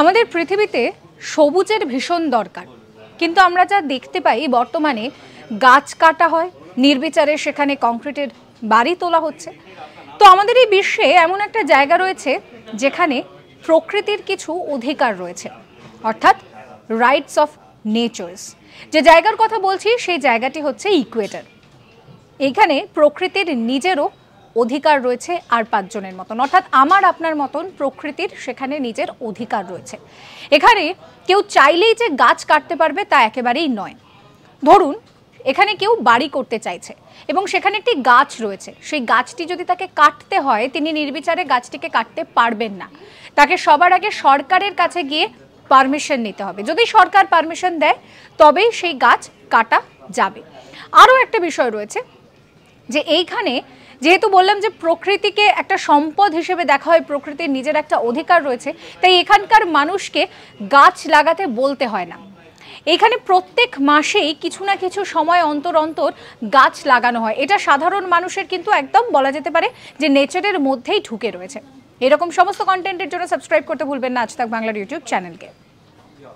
আমাদের পৃথিবীতে সবুজের ভীষণ দরকার কিন্তু আমরা যা দেখতে পাই বর্তমানে গাছ কাটা হয় নির্বিচারে সেখানে কংক্রিটের বাড়ি তোলা হচ্ছে তো আমাদের এই বিশ্বে এমন একটা জায়গা রয়েছে যেখানে প্রকৃতির কিছু অধিকার রয়েছে অর্থাৎ রাইটস অফ নেচার্স যে জায়গার কথা বলছি সেই জায়গাটি হচ্ছে ইকুয়েটার এখানে প্রকৃতির নিজেরও অধিকার রয়েছে আর পাঁচজনের মতন অর্থাৎ আমার আপনার মতন প্রকৃতির সেখানে নিজের অধিকার রয়েছে এখানে কেউ চাইলেই যে গাছ কাটতে পারবে তা একেবারেই নয় ধরুন এখানে কেউ বাড়ি করতে চাইছে এবং সেখানে একটি গাছ রয়েছে সেই গাছটি যদি তাকে কাটতে হয় তিনি নির্বিচারে গাছটিকে কাটতে পারবেন না তাকে সবার আগে সরকারের কাছে গিয়ে পারমিশন নিতে হবে যদি সরকার পারমিশন দেয় তবেই সেই গাছ কাটা যাবে আরও একটা বিষয় রয়েছে যে এইখানে যেহেতু বললাম যে প্রকৃতিকে একটা সম্পদ হিসেবে দেখা হয় প্রকৃতির নিজের একটা অধিকার রয়েছে তাই এখানকার মানুষকে গাছ লাগাতে বলতে হয় না এখানে প্রত্যেক মাসেই কিছু না কিছু সময় অন্তর অন্তর গাছ লাগানো হয় এটা সাধারণ মানুষের কিন্তু একদম বলা যেতে পারে যে নেচারের মধ্যেই ঢুকে রয়েছে এরকম সমস্ত কন্টেন্টের জন্য সাবস্ক্রাইব করতে ভুলবেন না আজ তাক বাংলার ইউটিউব চ্যানেলকে